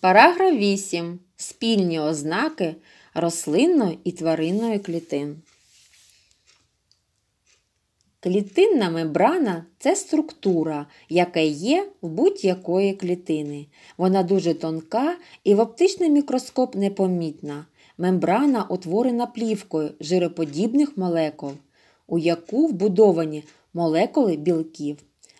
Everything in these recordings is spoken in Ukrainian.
Параграф 8. Спільні ознаки рослинної і тваринної клітин. Клітинна мембрана це структура, яка є в будь-якої клітини. Вона дуже тонка і в оптичний мікроскоп непомітна. Мембрана утворена плівкою жироподібних молекул, у яку вбудовані молекули білків.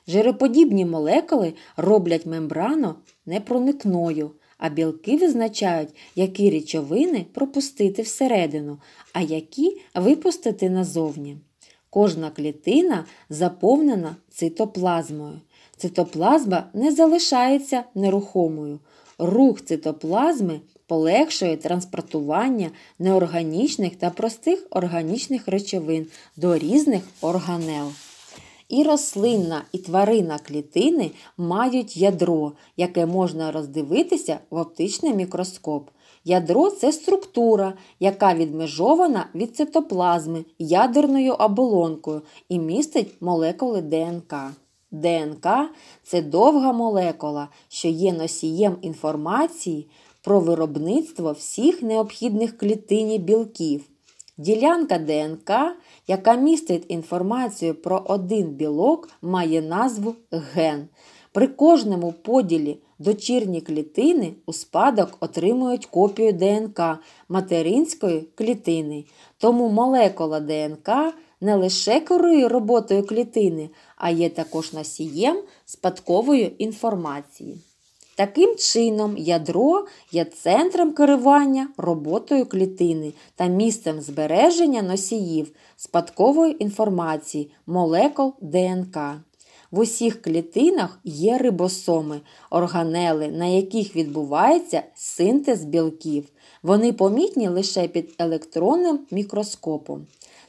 Жироподібні молекули роблять мембрану непроникною, а білки визначають, які речовини пропустити всередину, а які випустити назовні. Кожна клітина заповнена цитоплазмою. Цитоплазма не залишається нерухомою. Рух цитоплазми полегшує транспортування неорганічних та простих органічних речовин до різних органел. І рослинна, і тваринна клітини мають ядро, яке можна роздивитися в оптичний мікроскоп. Ядро це структура, яка відмежована від цитоплазми ядерною оболонкою і містить молекули ДНК. ДНК це довга молекула, що є носієм інформації про виробництво всіх необхідних клітині білків. Ділянка ДНК, яка містить інформацію про один білок, має назву ген. При кожному поділі дочірні клітини у спадок отримують копію ДНК материнської клітини. Тому молекула ДНК не лише керує роботою клітини, а є також носієм спадкової інформації. Таким чином, ядро є центром керування роботою клітини та місцем збереження носіїв спадкової інформації, молекул ДНК. В усіх клітинах є рибосоми, органели, на яких відбувається синтез білків. Вони помітні лише під електронним мікроскопом.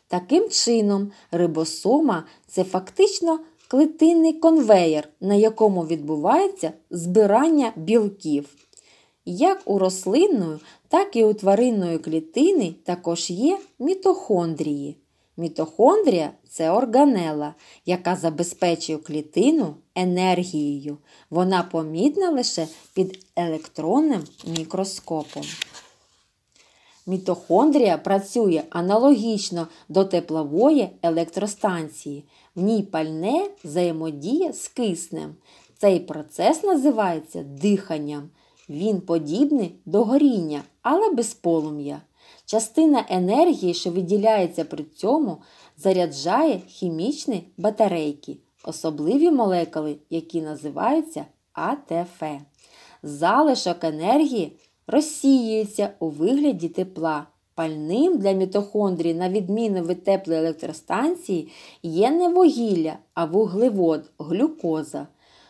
Таким чином, рибосома це фактично Клітинний конвеєр, на якому відбувається збирання білків. Як у рослинної, так і у тваринної клітини також є мітохондрії. Мітохондрія це органела, яка забезпечує клітину енергією. Вона помітна лише під електронним мікроскопом. Мітохондрія працює аналогічно до теплової електростанції ній пальне взаємодіє з киснем. Цей процес називається диханням. Він подібний до горіння, але без полум'я. Частина енергії, що виділяється при цьому, заряджає хімічні батарейки, особливі молекули, які називаються АТФ. Залишок енергії розсіюється у вигляді тепла. Пальним для мітохондрії, на відміну від теплої електростанції, є не вугілля, а вуглевод глюкоза.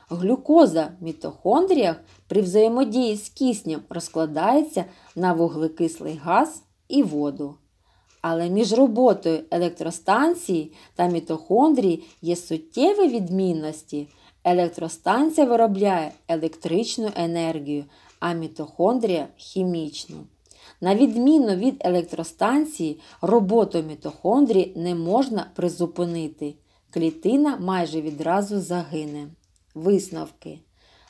Глюкоза в мітохондріях при взаємодії з киснем розкладається на вуглекислий газ і воду. Але між роботою електростанції та мітохондрії є суттєві відмінності. Електростанція виробляє електричну енергію, а мітохондрія хімічну. На відміну від електростанції, роботу мітохондрії не можна призупинити. Клітина майже відразу загине. Висновки.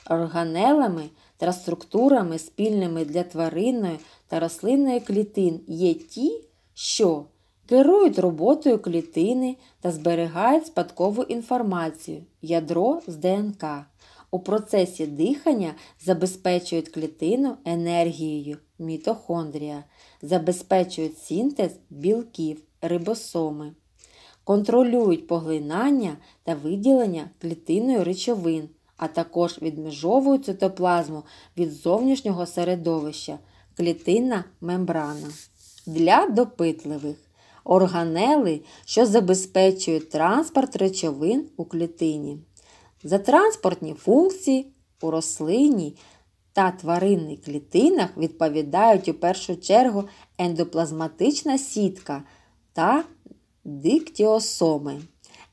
Органелами та структурами, спільними для тваринної та рослинної клітин є ті, що керують роботою клітини та зберігають спадкову інформацію, ядро з ДНК у процесі дихання забезпечують клітину енергією мітохондрія, забезпечують синтез білків, рибосоми, контролюють поглинання та виділення клітиною речовин, а також відмежовують цитоплазму від зовнішнього середовища, клітинна мембрана. Для допитливих. Органели, що забезпечують транспорт речовин у клітині. За транспортні функції у рослині та тваринних клітинах відповідають у першу чергу ендоплазматична сітка та диктіосоми.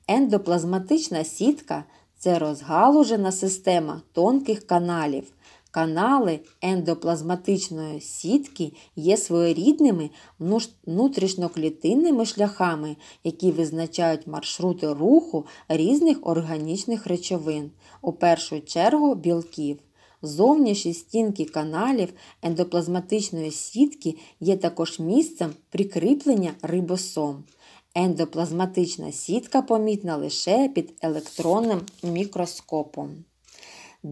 Ендоплазматична сітка це розгалужена система тонких каналів, Канали ендоплазматичної сітки є своєрідними внутрішньоклітинними шляхами, які визначають маршрути руху різних органічних речовин, у першу чергу білків. Зовнішні стінки каналів ендоплазматичної сітки є також місцем прикріплення рибосом. Ендоплазматична сітка помітна лише під електронним мікроскопом.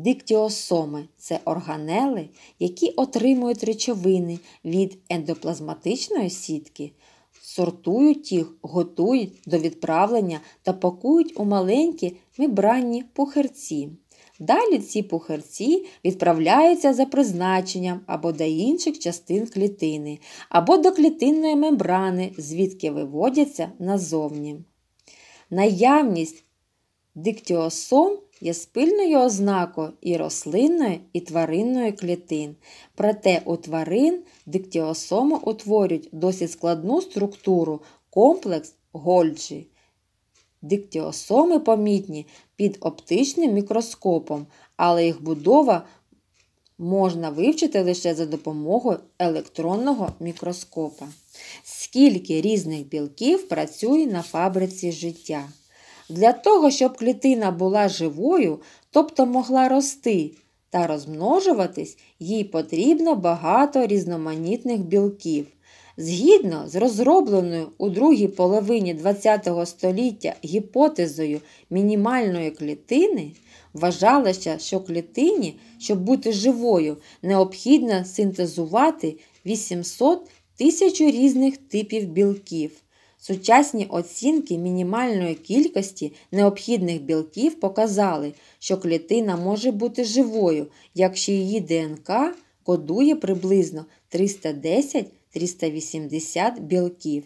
Диктіосоми це органели, які отримують речовини від ендоплазматичної сітки, сортують їх, готують до відправлення та пакують у маленькі мембранні пухерці. Далі ці пухарці відправляються за призначенням або до інших частин клітини, або до клітинної мембрани, звідки виводяться назовні. Наявність Диктіосом є спільною ознакою і рослинної, і тваринної клітин. Проте у тварин диктіосоми утворюють досить складну структуру, комплекс Гольджі. Диктіосоми помітні під оптичним мікроскопом, але їх будова можна вивчити лише за допомогою електронного мікроскопа. Скільки різних білків працює на фабриці життя? Для того, щоб клітина була живою, тобто могла рости та розмножуватись, їй потрібно багато різноманітних білків. Згідно з розробленою у другій половині ХХ століття гіпотезою мінімальної клітини, вважалося, що клітині, щоб бути живою, необхідно синтезувати 800 тисяч різних типів білків. Сучасні оцінки мінімальної кількості необхідних білків показали, що клітина може бути живою, якщо її ДНК кодує приблизно 310-380 білків.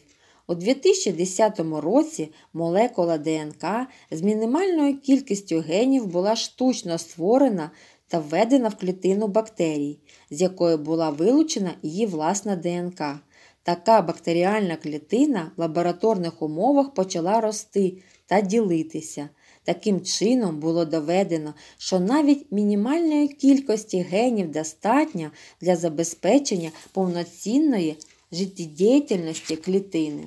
У 2010 році молекула ДНК з мінімальною кількістю генів була штучно створена та введена в клітину бактерій, з якої була вилучена її власна ДНК. Така бактеріальна клітина в лабораторних умовах почала рости та ділитися. Таким чином було доведено, що навіть мінімальної кількості генів достатньо для забезпечення повноцінної життєдіяльності клітини.